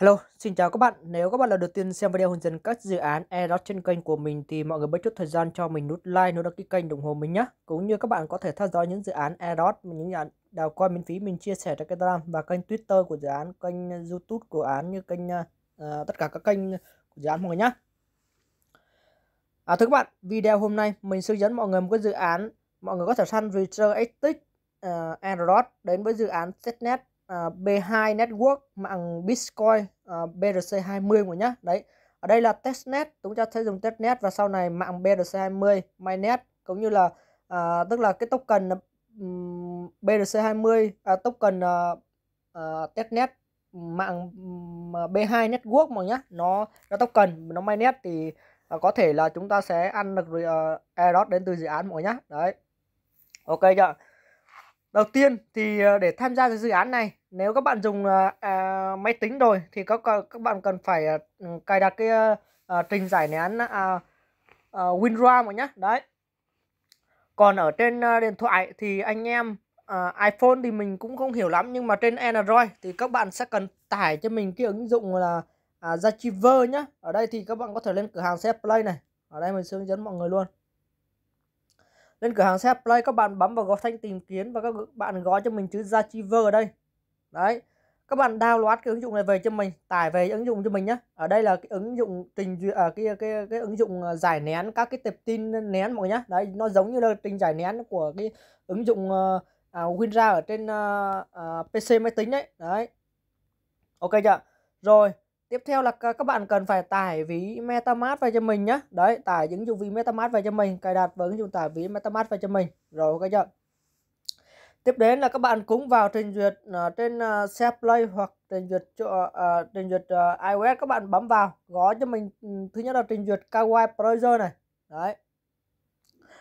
Hello, xin chào các bạn. Nếu các bạn là đầu tiên xem video hướng dẫn các dự án AirDrop trên kênh của mình thì mọi người bớt chút thời gian cho mình nút like, nút đăng ký kênh ủng hộ mình nhé. Cũng như các bạn có thể theo dõi những dự án AirDrop, những dự án đào coin miễn phí mình chia sẻ trên Telegram và kênh Twitter của dự án, kênh YouTube của án như kênh uh, tất cả các kênh của dự án mọi người nhé. À, thưa các bạn, video hôm nay mình sẽ dẫn mọi người một cái dự án mọi người có thể săn Reacher Ethics uh, ờ, AirDrop đến với dự án Setnet Ờ, B2 Network mạng Bitcoin ờ, BRC20 mọi nhá. Đấy. Ở đây là testnet, chúng ta sẽ dùng testnet và sau này mạng BRC20, mainnet cũng như là uh, tức là cái token BRC20 à, token uh, testnet mạng B2 network mọi nhá, nó nó token, nó mainnet thì uh, có thể là chúng ta sẽ ăn được uh, đến từ dự án mọi nhá. Đấy. Ok chưa? Đầu tiên thì để tham gia dự án này nếu các bạn dùng ờ, à, máy tính rồi thì các các bạn cần phải ờ, ừ, cài đặt cái à, trình giải nén à, à, WinRAR mà nhé đấy còn ở trên điện thoại thì anh em uh, iPhone thì mình cũng không hiểu lắm nhưng mà trên Android thì các bạn sẽ cần tải cho mình cái ứng dụng là uh, à, nhé Ở đây thì các bạn có thể lên cửa hàng Safe Play này. Ở đây mình hướng dẫn mọi người luôn. Lên cửa hàng Safe Play các bạn bấm vào gõ thanh tìm kiếm và các bạn gõ cho mình chữ Zachiver ở đây đấy các bạn download cái ứng dụng này về cho mình tải về ứng dụng cho mình nhé ở đây là cái ứng dụng trình ở à, cái, cái ứng dụng à, giải nén các cái tệp tin nén mọi nhá đấy nó giống như là trình giải nén của cái ứng dụng uh, à, WinRAR ở trên uh, ờ, uh, à, PC máy tính đấy đấy ok chưa rồi tiếp theo là các bạn cần phải tải ví MetaMask về cho mình nhé đấy tải ứng dụng ví MetaMask về cho mình cài đặt và ứng dụng tải ví MetaMask về cho mình rồi ok chưa Tiếp đến là các bạn cũng vào trình duyệt uh, trên uh, ờ, Share Play hoặc trình duyệt cho uh, ờ, trình duyệt uh, iOS các bạn bấm vào gõ cho mình ừ, thứ nhất là trình duyệt Kawaii Browser này. Đấy.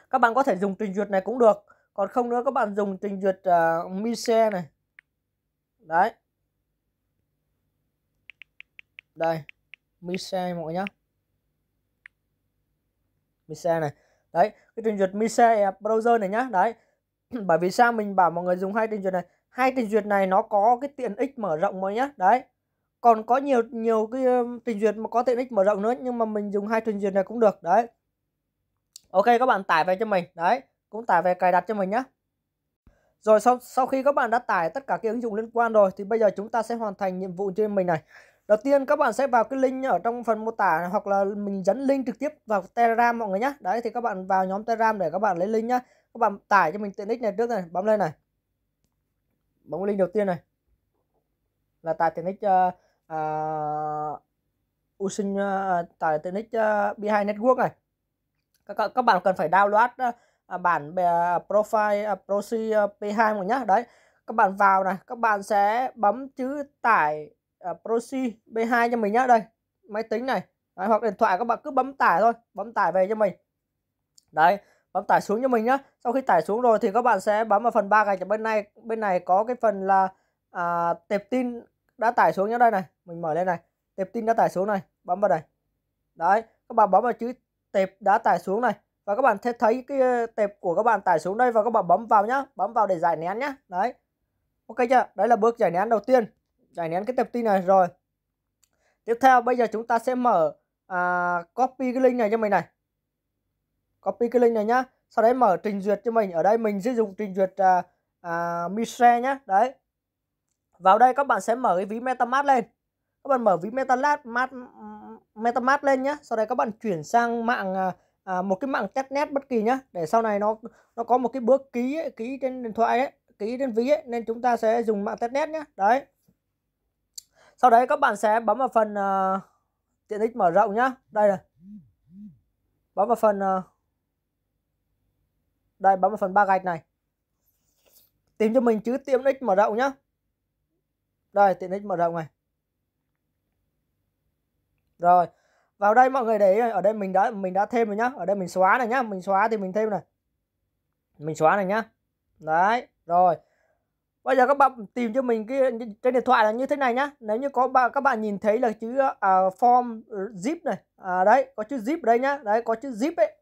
Các bạn có thể dùng trình duyệt này cũng được, còn không nữa các bạn dùng trình duyệt uh, Mise này. Đấy. Đây, Mise mọi người nhá. Mise này. Đấy, cái trình duyệt Mise browser này nhá. Đấy bởi vì sao mình bảo mọi người dùng hai trình duyệt này hai trình duyệt này nó có cái tiện ích mở rộng mới nhá đấy còn có nhiều nhiều cái trình duyệt mà có tiện ích mở rộng nữa nhưng mà mình dùng hai trình duyệt này cũng được đấy ok các bạn tải về cho mình đấy cũng tải về cài đặt cho mình nhá rồi sau sau khi các bạn đã tải tất cả cái ứng dụng liên quan rồi thì bây giờ chúng ta sẽ hoàn thành nhiệm vụ trên mình này đầu tiên các bạn sẽ vào cái link ở trong phần mô tả hoặc là mình dẫn link trực tiếp vào telegram mọi người nhá đấy thì các bạn vào nhóm telegram để các bạn lấy link nhá các bạn tải cho mình tiện ích này trước này bấm lên này bấm link đầu tiên này là tải tiện ích ờ, ờ, u uh, Usin uh, ờ, tải tiện ích uh, Behind Network này các, các bạn cần phải download uh, bản uh, profile uh, proxy uh, P2 một nhá đấy các bạn vào này các bạn sẽ bấm chữ tải uh, proxy b 2 cho mình nhá đây máy tính này đấy, hoặc điện thoại các bạn cứ bấm tải thôi bấm tải về cho mình đấy bấm tải xuống cho mình nhé sau khi tải xuống rồi thì các bạn sẽ bấm vào phần ba gạch ở bên này bên này có cái phần là à, tệp tin đã tải xuống nhé đây này mình mở lên này tệp tin đã tải xuống này bấm vào đây đấy các bạn bấm vào chữ tệp đã tải xuống này và các bạn sẽ thấy cái ờ, tệp của các bạn tải xuống đây và các bạn bấm vào nhá bấm vào để giải nén nhá đấy ok chưa đấy là bước giải nén đầu tiên giải nén cái tệp tin này rồi tiếp theo bây giờ chúng ta sẽ mở à, copy cái link này cho mình này copy cái link này nhá sau đấy mở trình duyệt cho mình ở đây mình sẽ dùng trình duyệt à, à, Mitre nhá đấy vào đây các bạn sẽ mở cái ví MetaMask lên các bạn mở ví MetaMask MetaMask lên nhá sau đấy các bạn chuyển sang mạng à, à, một cái mạng testnet bất kỳ nhá để sau này nó nó có một cái bước ký ấy, ký trên điện thoại ấy ký trên ví ấy, nên chúng ta sẽ dùng mạng testnet nhá đấy sau đấy các bạn sẽ bấm vào phần uh, tiện ích mở rộng nhá đây này bấm vào phần uh, đây bấm vào phần ba gạch này tìm cho mình chữ tiệm x mở rộng nhá đây tiện x mở rộng này rồi vào đây mọi người để ý này. ở đây mình đã mình đã thêm rồi nhá ở đây mình xóa này nhá mình xóa thì mình thêm này mình xóa này nhá đấy rồi Bây giờ các bạn tìm cho mình cái trên điện thoại là như thế này nhá. Nếu như có bạn các bạn nhìn thấy là chữ à, form zip này. À, đấy, có chữ zip ở đây nhá. Đấy, có chữ zip ấy.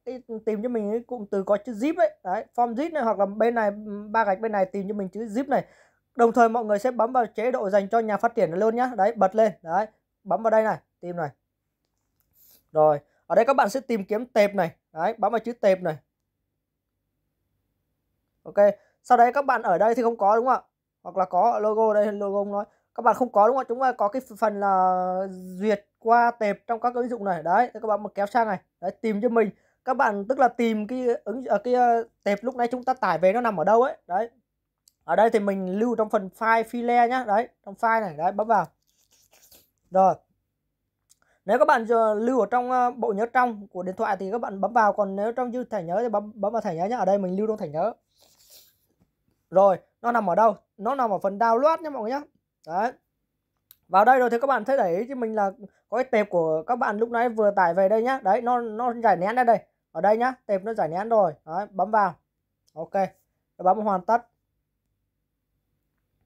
Tìm cho mình cái cụm từ có chữ zip ấy. Đấy, form zip này hoặc là bên này ba gạch bên này tìm cho mình chữ zip này. Đồng thời mọi người sẽ bấm vào chế độ dành cho nhà phát triển luôn nhá. Đấy, bật lên. Đấy, bấm vào đây này, tìm này. Rồi, ở đây các bạn sẽ tìm kiếm tệp này. Đấy, bấm vào chữ tệp này. Ok sau đấy các bạn ở đây thì không có đúng không ạ hoặc là có logo đây logo không nói các bạn không có đúng không ạ chúng ta có cái phần là duyệt qua tệp trong các ứng dụng này đấy các bạn một kéo sang này đấy tìm cho mình các bạn tức là tìm cái ứng ở ờ, cái ờ, tệp lúc nãy chúng ta tải về nó nằm ở đâu ấy đấy ở đây thì mình lưu trong phần file file nhá đấy trong file này đấy bấm vào rồi nếu các bạn lưu ở trong ờ, bộ nhớ trong của điện thoại thì các bạn bấm vào còn nếu trong như thẻ nhớ thì bấm bấm vào thẻ nhớ nhá ở đây mình lưu trong thẻ nhớ rồi, nó nằm ở đâu? Nó nằm ở phần download nhé mọi người nhé. Đấy. Vào đây rồi thì các bạn thấy đấy chứ mình là có cái tệp của các bạn lúc nãy vừa tải về đây nhá. Đấy, nó nó giải nén ra đây. Ở đây nhá, tệp nó giải nén rồi. Đấy, bấm vào. Ok. Rồi bấm hoàn tất.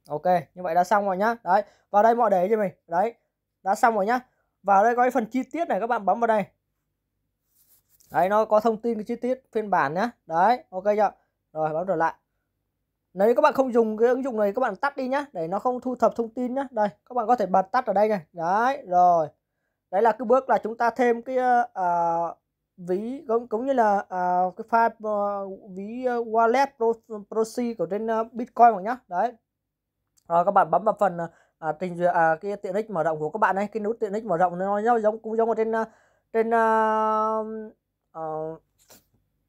Ok, như vậy đã xong rồi nhá. Đấy, vào đây mọi để cho mình. Đấy, đã xong rồi nhá. Vào đây có cái phần chi tiết này các bạn bấm vào đây. Đấy, nó có thông tin cái chi tiết phiên bản nhá. Đấy, ok chưa? Rồi bấm trở lại nếu các bạn không dùng cái ứng dụng này các bạn tắt đi nhá để nó không thu thập thông tin nhá đây các bạn có thể bật tắt ở đây này đấy rồi đấy là cái bước là chúng ta thêm cái ờ, à, ví cũng, cũng như là à, cái file uh, ví uh, wallet pro, proxy của trên uh, bitcoin rồi nhá đấy rồi các bạn bấm vào phần à, trình duyệt à, cái tiện ích mở rộng của các bạn ấy cái nút tiện ích mở rộng nó giống cũng giống ở trên trên uh, uh,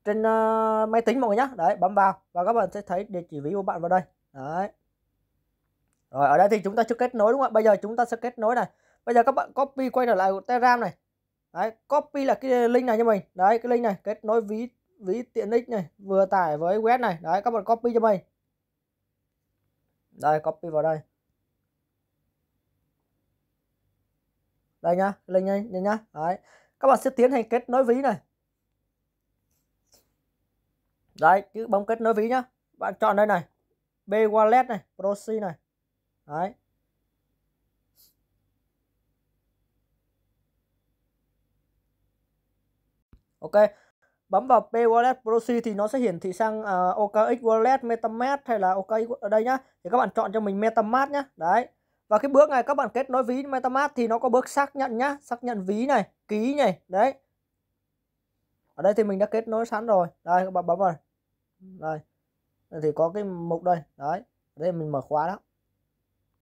trên uh, máy tính mọi người nhé đấy bấm vào và các bạn sẽ thấy địa chỉ ví của bạn vào đây đấy rồi ở đây thì chúng ta chưa kết nối đúng không ạ bây giờ chúng ta sẽ kết nối này bây giờ các bạn copy quay trở lại telegram này đấy copy là cái link này cho mình đấy cái link này kết nối ví ví tiện ích này vừa tải với web này đấy các bạn copy cho mình đây copy vào đây đây nhá link này nhá đấy các bạn sẽ tiến hành kết nối ví này đấy chữ bấm kết nối ví nhá bạn chọn đây này B wallet này proxy này đấy ok bấm vào P Wallet Proxy thì nó sẽ hiển thị sang uh, OKX Wallet, MetaMask hay là OKX ở đây nhá. Thì các bạn chọn cho mình MetaMask nhá. Đấy. Và cái bước này các bạn kết nối ví MetaMask thì nó có bước xác nhận nhá, xác nhận ví này, ký này, đấy. Ở đây thì mình đã kết nối sẵn rồi. Đây các bạn bấm vào đây thì có cái mục đây đấy đây mình mở khóa đó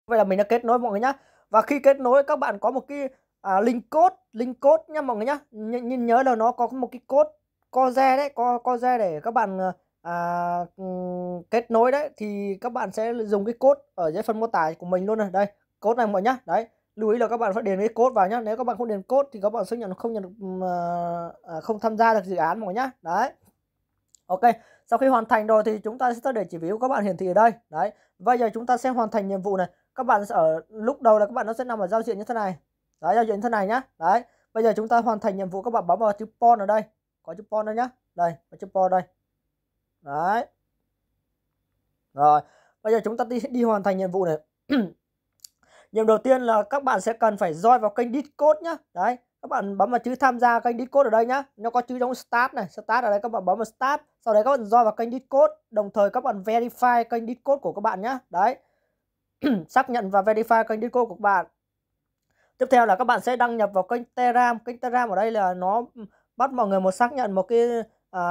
vậy là mình đã kết nối mọi người nhá và khi kết nối các bạn có một cái à, link code link code nhá mọi người nhá nhìn nhớ là nó có một cái code code đấy co code để các bạn à, à kết nối đấy thì các bạn sẽ dùng cái code ở dưới phần mô tả của mình luôn này đây code này mọi nhá đấy lưu ý là các bạn phải điền cái code vào nhá nếu các bạn không điền code thì các bạn sẽ nhận không nhận được, à, à, không tham gia được dự án mọi nhá đấy ok sau khi hoàn thành rồi thì chúng ta sẽ tới để chỉ biểu các bạn hiển thị ở đây đấy bây giờ chúng ta sẽ hoàn thành nhiệm vụ này các bạn ở lúc đầu là các bạn nó sẽ nằm ở giao diện như thế này đấy giao diện như thế này nhá đấy bây giờ chúng ta hoàn thành nhiệm vụ các bạn bấm vào chữ pon ở đây có chữ pon đây nhá đây có chữ pon đây đấy rồi bây giờ chúng ta đi, đi hoàn thành nhiệm vụ này nhiệm đầu tiên là các bạn sẽ cần phải join vào kênh Discord nhá đấy các bạn bấm vào chữ tham gia kênh Discord ở đây nhá nó có chữ giống start này start ở đây các bạn bấm vào start sau đấy các bạn join vào kênh Discord đồng thời các bạn verify kênh Discord của các bạn nhá đấy xác nhận và verify kênh Discord của các bạn tiếp theo là các bạn sẽ đăng nhập vào kênh Telegram kênh Telegram ở đây là nó bắt mọi người một xác nhận một cái à,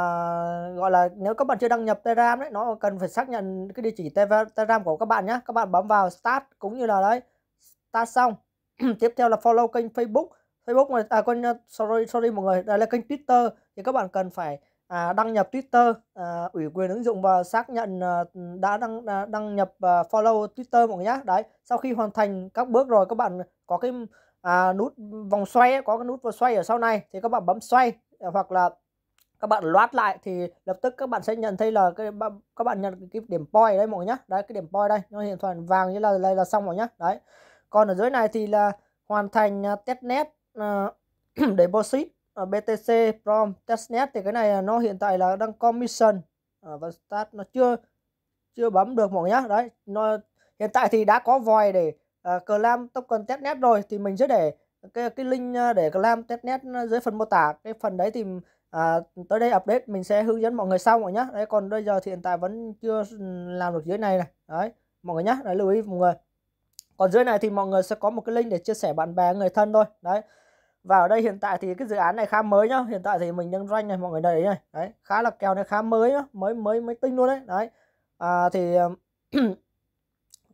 gọi là nếu các bạn chưa đăng nhập Telegram đấy nó cần phải xác nhận cái địa chỉ Telegram của các bạn nhé các bạn bấm vào start cũng như là đấy start xong tiếp theo là follow kênh Facebook Facebook này à quên ờ, sorry sorry mọi người đây là kênh Twitter thì các bạn cần phải à, đăng nhập Twitter à, ủy quyền ứng dụng và xác nhận à, đã đăng à, đăng nhập à, follow Twitter mọi người nhé đấy sau khi hoàn thành các bước rồi các bạn có cái à, nút vòng xoay có cái nút vòng xoay ở sau này thì các bạn bấm xoay à, hoặc là các bạn loát lại thì lập tức các bạn sẽ nhận thấy là cái các bạn nhận cái điểm point đấy mọi người nhé đấy cái điểm point đây nó hiện thoại vàng như là đây là xong rồi nhá đấy còn ở dưới này thì là hoàn thành à, test net uh, deposit BTC prom testnet thì cái này à, nó hiện tại là đang commission ờ, và start nó chưa chưa bấm được mọi nhá đấy nó hiện tại thì đã có vòi để uh, clam token testnet rồi thì mình sẽ để cái cái link ờ, để clam testnet dưới phần mô tả cái phần đấy thì À, tới đây update mình sẽ hướng dẫn mọi người sau mọi nhá đấy còn bây giờ thì hiện tại vẫn chưa làm được dưới này này đấy mọi người nhá đấy lưu ý mọi người còn dưới này thì mọi người sẽ có một cái link để chia sẻ bạn bè người thân thôi đấy và ở đây hiện tại thì cái dự án này khá mới nhá hiện tại thì mình đang doanh này mọi người đấy này đấy khá là kèo này khá mới nhá mới mới mới tinh luôn đấy đấy à, thì um,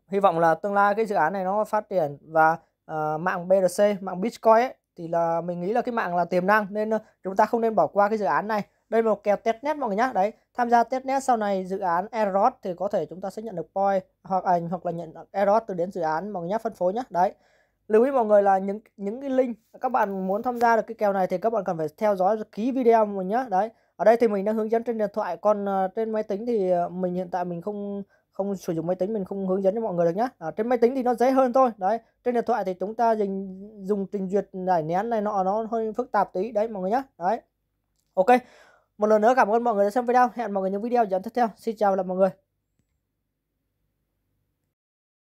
hy vọng là tương lai cái dự án này nó phát triển và à, mạng BRC mạng Bitcoin ấy, thì là mình nghĩ là cái mạng là tiềm năng nên ờ, chúng ta không nên bỏ qua cái dự án này đây là một kèo testnet mọi người nhá đấy tham gia testnet sau này dự án eros thì có thể chúng ta sẽ nhận được poi hoặc ảnh à, hoặc là nhận eros từ đến dự án mọi người nhá phân phối nhá đấy lưu ý mọi người là những những cái link các bạn muốn tham gia được cái kèo này thì các bạn cần phải theo dõi ký video mình nhé đấy ở đây thì mình đang hướng dẫn trên điện thoại còn ờ, trên máy tính thì ờ, mình hiện tại mình không không sử dụng máy tính mình không hướng dẫn cho mọi người được nhá ở trên máy tính thì nó dễ hơn thôi đấy trên điện thoại thì chúng ta dùng dùng trình duyệt giải nén này nọ nó hơi phức tạp tí đấy mọi người nhá đấy ok một lần nữa cảm ơn mọi người đã xem video hẹn mọi người những video dẫn tiếp theo xin chào là mọi người